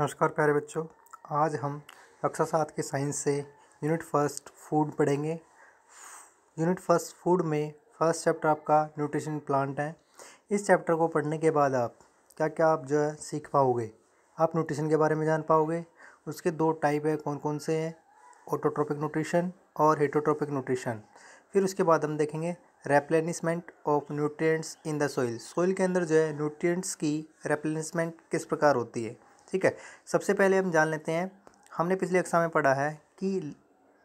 नमस्कार प्यारे बच्चों आज हम कक्षा सात के साइंस से यूनिट फर्स्ट फूड पढ़ेंगे यूनिट फर्स्ट फूड में फर्स्ट चैप्टर आपका न्यूट्रिशन प्लांट है इस चैप्टर को पढ़ने के बाद आप क्या क्या आप जो है सीख पाओगे आप न्यूट्रिशन के बारे में जान पाओगे उसके दो टाइप है कौन कौन से हैं ऑटोट्रोपिक न्यूट्रिशन और हेटोट्रोपिक न्यूट्रिशन फिर उसके बाद हम देखेंगे replenishment of nutrients in the soil soil के अंदर जो है न्यूट्रिएंट्स की रेप्लेनिसमेंट किस प्रकार होती है ठीक है सबसे पहले हम जान लेते हैं हमने पिछले कक्षा में पढ़ा है कि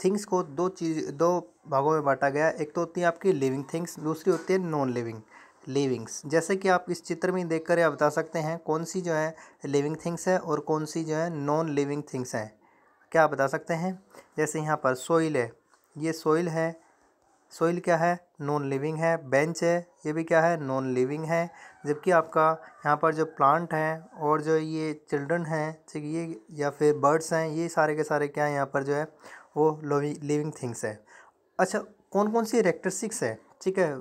थिंग्स को दो चीज़ दो भागों में बांटा गया एक तो होती है आपकी लिविंग थिंग्स दूसरी होती है नॉन लिविंग लिविंग्स जैसे कि आप इस चित्र में देख कर आप बता सकते हैं कौन सी जो है लिविंग थिंग्स है और कौन सी जो है नॉन लिविंग थिंग्स हैं क्या आप बता सकते हैं जैसे यहाँ पर सोइल है ये सोइल है सोइल क्या है नॉन लिविंग है बेंच है ये भी क्या है नॉन लिविंग है जबकि आपका यहाँ पर जो प्लांट हैं और जो ये चिल्ड्रन हैं ठीक ये या फिर बर्ड्स हैं ये सारे के सारे क्या हैं यहाँ पर जो है वो लिविंग थिंग्स है अच्छा कौन कौन सी रेक्टरिस्टिक्स है ठीक है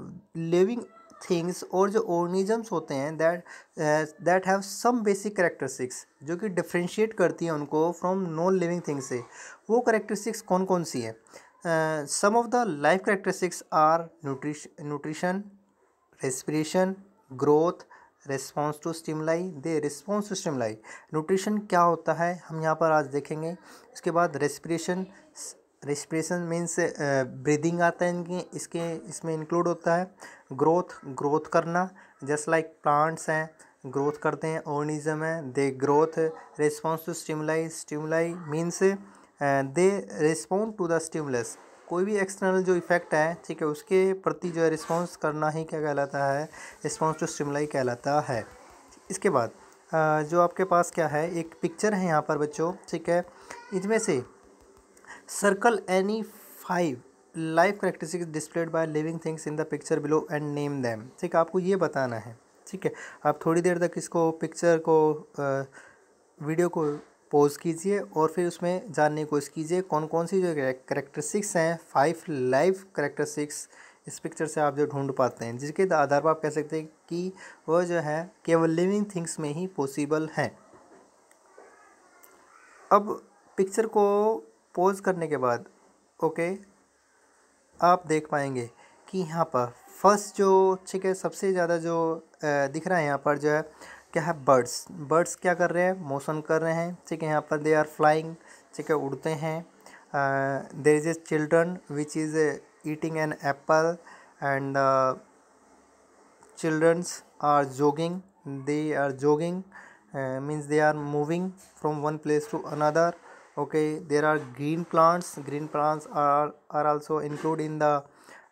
लिविंग थिंग्स और जो ऑर्गेनिजम्स होते हैं that that have some basic characteristics जो कि डिफ्रेंशिएट करती हैं उनको फ्रॉम नॉन लिविंग थिंग्स से वो करेक्टरिस्टिक्स कौन कौन सी है some of the life characteristics are nutrition, nutrition respiration growth response to stimuli they response to stimuli nutrition क्या होता है हम यहाँ पर आज देखेंगे उसके बाद रेस्पिरेशन रेस्पिरेशन मीन्स ब्रीदिंग आता है इनकी इसके इसमें इंक्लूड होता है ग्रोथ ग्रोथ करना जस्ट लाइक प्लांट्स हैं ग्रोथ करते हैं ऑर्गेनिज्म है they growth response to stimuli stimuli means they respond to the stimulus कोई भी एक्सटर्नल जो इफेक्ट है ठीक है उसके प्रति जो है रिस्पॉन्स करना ही क्या कहलाता है रिस्पॉन्स टू स्टिमुलाई कहलाता है इसके बाद जो आपके पास क्या है एक पिक्चर है यहाँ पर बच्चों ठीक है इसमें से circle any five life characteristics displayed by living things in the picture below and name them ठीक है आपको ये बताना है ठीक है आप थोड़ी देर तक इसको पिक्चर को आ, वीडियो को पॉज कीजिए और फिर उसमें जानने की कोशिश कीजिए कौन कौन सी जो करेक्टरिस्टिक्स हैं फाइव लाइव करेक्टरिस्टिक्स इस पिक्चर से आप जो ढूंढ पाते हैं जिसके आधार पर आप कह सकते हैं कि वह जो है केवल लिविंग थिंग्स में ही पॉसिबल हैं अब पिक्चर को पोज करने के बाद ओके आप देख पाएंगे कि यहाँ पर फर्स्ट जो ठीक है सबसे ज़्यादा जो दिख रहा है यहाँ पर जो है क्या है बर्ड्स बर्ड्स क्या कर रहे हैं मोशन कर रहे हैं ठीक है यहाँ पर दे आर फ्लाइंग ठीक है उड़ते हैं there is a children which is eating an apple and childrens are jogging they are jogging means they are moving from one place to another okay there are green plants green plants are are also include in the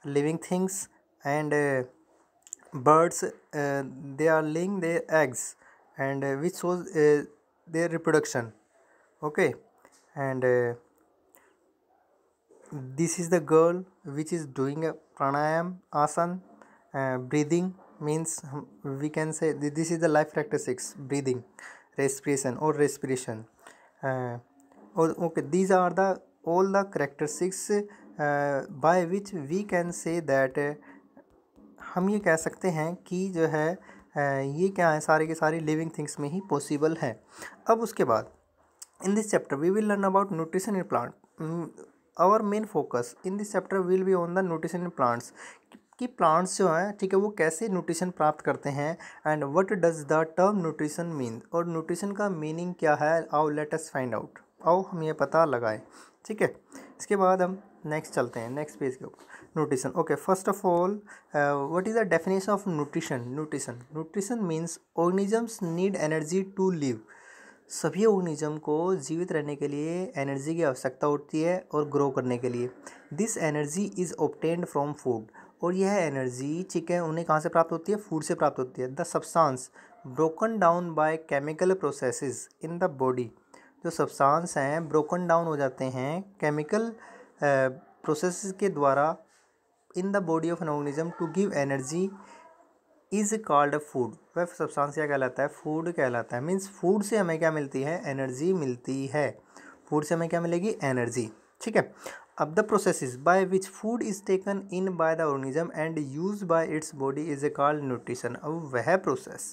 living things and uh, birds uh, they are laying their eggs and uh, which shows uh, their reproduction okay and uh, this is the girl which is doing a pranayam asana uh, breathing means hmm, we can say this is the life characteristics breathing respiration or respiration uh, or okay these are the all the characteristics by which we can say that हम ये कह सकते हैं कि जो है ये क्या है सारे के सारे लिविंग थिंग्स में ही पॉसिबल है अब उसके बाद in this chapter we will learn about nutrition in plant our main focus in this chapter will be on the nutrition in plants कि प्लांट्स जो हैं ठीक है वो कैसे न्यूट्रिशन प्राप्त करते हैं and what does the term nutrition mean और न्यूट्रिशन का मीनिंग क्या है आओ लेट अस फाइंड आउट आओ हम ये पता लगाएं ठीक है इसके बाद हम नेक्स्ट चलते हैं नेक्स्ट पेज के ऊपर nutrition okay first of all what is the definition of nutrition nutrition nutrition means organisms need energy to live सभी ऑर्गेनिज्म को जीवित रहने के लिए एनर्जी की आवश्यकता होती है और ग्रो करने के लिए this energy is obtained from food और यह एनर्जी चिकन उन्हें कहाँ से प्राप्त होती है फूड से प्राप्त होती है the substance broken down by chemical processes in the body जो सब्सटांस हैं ब्रोकन डाउन हो जाते हैं केमिकल प्रोसेस के द्वारा in the body of an organism to give energy is called food वह सब्सटेंस क्या कहलाता है फूड कहलाता है मीन्स फूड से हमें क्या मिलती है एनर्जी मिलती है फूड से हमें क्या मिलेगी एनर्जी ठीक है अब the process by which food is taken in by the organism and use by its body is a called nutrition अब वह प्रोसेस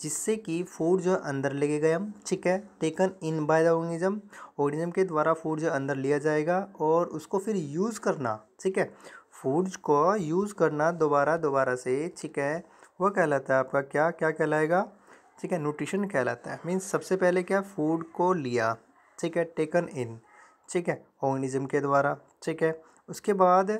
जिससे कि फूड जो अंदर लेके गए हम ठीक है taken in by the organism organism के द्वारा फूड जो अंदर लिया जाएगा और उसको फिर यूज़ करना ठीक है फूड को यूज़ करना दोबारा दोबारा से ठीक है वह कहलाता है आपका क्या क्या कहलाएगा ठीक है न्यूट्रिशन कहलाता है मीन्स सबसे पहले क्या फूड को लिया ठीक है टेकन इन ठीक है ऑर्गेनिज्म के द्वारा ठीक है उसके बाद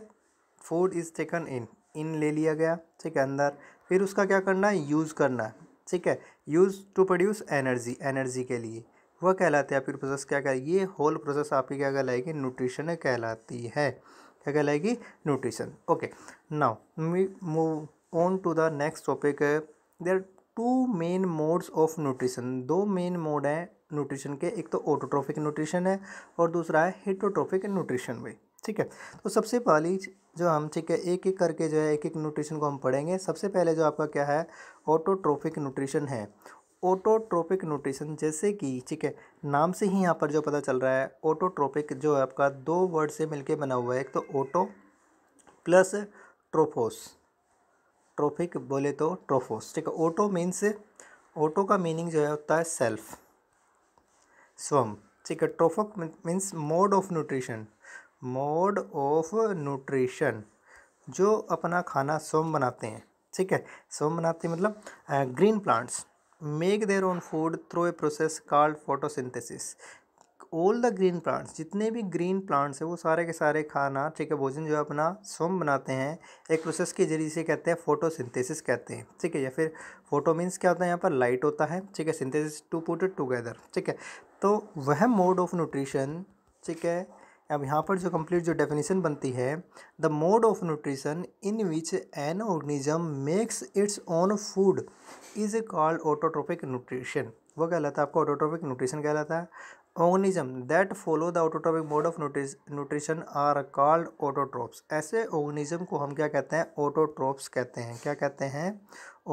food is taken in in ले लिया गया ठीक है अंदर फिर उसका क्या करना है यूज़ करना है ठीक है use to produce energy energy के लिए वह कहलाते हैं फिर प्रोसेस क्या करेगी ये होल प्रोसेस आपकी क्या कहलाएगी न्यूट्रिशन कहलाती है क्या कहलाएगी nutrition okay now move on to the next topic there two main modes of nutrition दो मेन मोड हैं न्यूट्रिशन के एक तो ऑटोट्रॉफिक न्यूट्रिशन है और दूसरा है हिटोट्रॉफिक न्यूट्रिशन भी ठीक है तो सबसे पहली जो हम ठीक है एक एक करके जो है एक एक न्यूट्रिशन को हम पढ़ेंगे सबसे पहले जो आपका क्या है ऑटोट्रॉफिक न्यूट्रिशन है ऑटोट्रोपिक न्यूट्रिशन जैसे कि ठीक है नाम से ही यहाँ पर जो पता चल रहा है ऑटोट्रॉफिक जो है आपका दो वर्ड से मिलकर बना हुआ है एक तो ऑटो प्लस ट्रोफोस ट्रोफिक बोले तो ट्रोफोस ठीक है ऑटो मीन्स ऑटो का मीनिंग जो है होता है सेल्फ़ ठीक है trophic means mode of nutrition mode of nutrition जो अपना खाना सोम बनाते हैं ठीक है सोम बनाते हैं मतलब green plants make their own food through a process called photosynthesis all the green plants जितने भी ग्रीन प्लांट्स हैं वो सारे के सारे खाना ठीक है भोजन जो है अपना सोम बनाते हैं एक प्रोसेस के जरिए से कहते हैं फोटोसिंथेसिस कहते हैं ठीक है या फिर फोटो मीन्स क्या होता है यहाँ पर लाइट होता है ठीक है synthesis to put it together ठीक है तो वह मोड ऑफ न्यूट्रिशन ठीक है अब यहाँ पर जो कंप्लीट जो डेफिनेशन बनती है the mode of nutrition in which an organism makes its own food is called autotrophic nutrition वो कहलाता है आपका ऑटोट्रोपिक न्यूट्रिशन कहलाता है organism that follow the autotrophic mode of nutrition are called autotrophs ऐसे ऑर्गनिज्म को हम क्या कहते हैं ऑटोट्रॉप्स कहते हैं क्या कहते हैं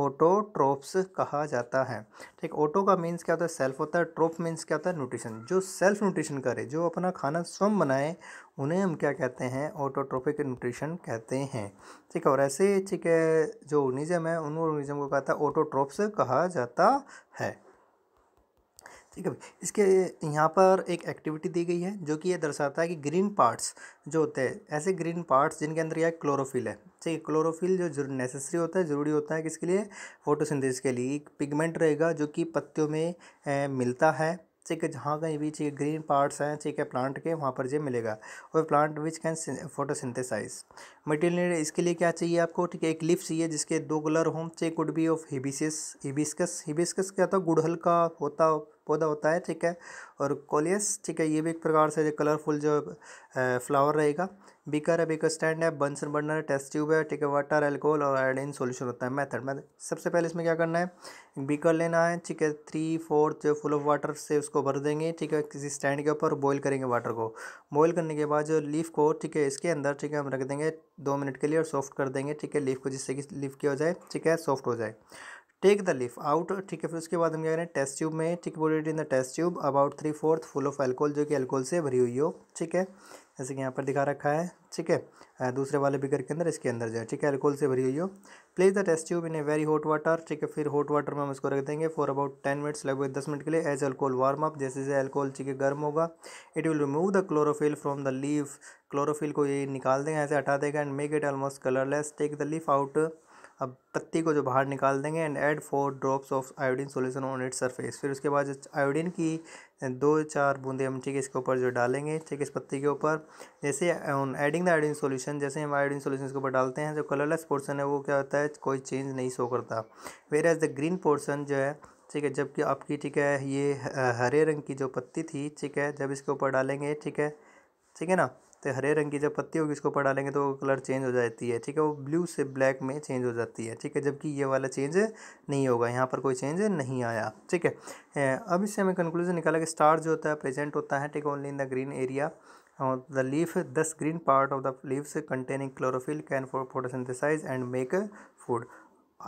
ऑटोट्रोप्स कहा जाता है ठीक ऑटो का मीन्स क्या होता है सेल्फ होता है ट्रोप मीन्स क्या होता है न्यूट्रिशन जो सेल्फ न्यूट्रिशन करे जो अपना खाना स्वयं बनाए उन्हें हम क्या कहते हैं ऑटोट्रॉपिक न्यूट्रिशन कहते हैं ठीक है और ऐसे ठीक है जो ऑर्गनिज्म है उन ऑर्गनिज्म को कहता है ऑटोट्रोप्स कहा जाता है ठीक है इसके यहाँ पर एक एक्टिविटी दी गई है जो कि ये दर्शाता है कि ग्रीन पार्ट्स जो होते हैं ऐसे ग्रीन पार्ट्स जिनके अंदर यह क्लोरोफिल है ठीक है क्लोरोफिल जो नेसेसरी होता है ज़रूरी होता है किसके लिए फोटोसिंथेसिस के लिए एक पिगमेंट रहेगा जो कि पत्तियों में ए, मिलता है ठीक है जहाँ कहीं भी चाहिए ग्रीन पार्ट्स हैं ठीक है प्लांट के वहाँ पर ये मिलेगा और plant which can photosynthesize material इसके लिए क्या चाहिए आपको ठीक है एक लिफ्ट चाहिए जिसके दो colour home check would be of hibiscus hibiscus hibiscus क्या होता है गुड़हल का होता पौधा होता है ठीक है और कोलियस ठीक है ये भी एक प्रकार से कलरफुल जो फ्लावर रहेगा बीकर है बीकर स्टैंड है बंसन बर्नर टेस्ट ट्यूब है ठीक है वाटर एल्कोहल और आयोडीन सोल्यूशन होता है मैथड मैथ सबसे पहले इसमें क्या करना है बीकर लेना है ठीक है थ्री फोर्थ जो फुल ऑफ वाटर से उसको भर देंगे ठीक है किसी स्टैंड के ऊपर बॉयल करेंगे वाटर को बॉयल करने के बाद जो लीफ को ठीक है इसके अंदर ठीक है हम रख देंगे दो मिनट के लिए और सॉफ्ट कर देंगे ठीक है लीफ को जिससे कि लीफ क्या हो जाए ठीक है सॉफ्ट हो जाए टेक द लिफ आउट ठीक है फिर उसके बाद हम क्या करें टेस्ट ट्यूब में ठीक बोलेट in the test tube about three fourth full of alcohol जो कि एल्कोहल से भरी हुई हो ठीक है जैसे कि यहाँ पर दिखा रखा है ठीक है दूसरे वाले बिगर के अंदर इसके अंदर जाए ठीक है एल्कोहल से भरी हुई हो place the test tube in a very hot water ठीक है फिर हॉट वाटर में हम इसको रख देंगे फॉर अबाउट टेन मिनट्स लगभग दस मिनट के लिए एज एल्कोहल वार्म अप जैसे जैसे एल्कोहल ठीक है गर्म होगा it will remove the chlorophyll from the leave chlorophyll को ये निकाल देंगे ऐसे हटा देगा and make it almost colourless take the leaf out अब पत्ती को जो बाहर निकाल देंगे and add four drops of iodine solution on it surface फिर उसके बाद आयोडीन की दो चार बूंदे हम ठीक है इसके ऊपर जो डालेंगे ठीक है इस पत्ती के ऊपर जैसे on adding the iodine solution जैसे हम आयोडीन सोल्यूशन के ऊपर डालते हैं जो कलरलेस पोर्सन है वो क्या होता है कोई चेंज नहीं शो करता whereas the green portion जो है ठीक है जबकि आपकी ठीक है ये हरे रंग की जो पत्ती थी ठीक है जब इसके ऊपर डालेंगे ठीक है ठीक है ना तो हरे रंग की जब पत्ती होगी इसको ऊपर डालेंगे तो कलर चेंज हो जाती है ठीक है वो ब्लू से ब्लैक में चेंज हो जाती है ठीक है जबकि ये वाला चेंज नहीं होगा यहाँ पर कोई चेंज नहीं आया ठीक है अब इससे हमें कंक्लूजन निकाला कि स्टार जो होता है प्रेजेंट होता है ठीक है only in the green area और the leaf thus green part of the leaves containing chlorophyll can for photosynthesize and make food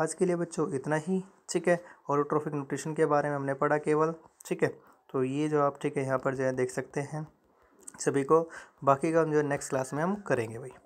आज के लिए बच्चों इतना ही ठीक है और ट्रॉफिक न्यूट्रिशन के बारे में हमने पढ़ा केवल ठीक है तो ये जो आप ठीक है यहाँ पर जो है देख सकते हैं सभी को बाकी का हम जो है नेक्स्ट क्लास में हम करेंगे भाई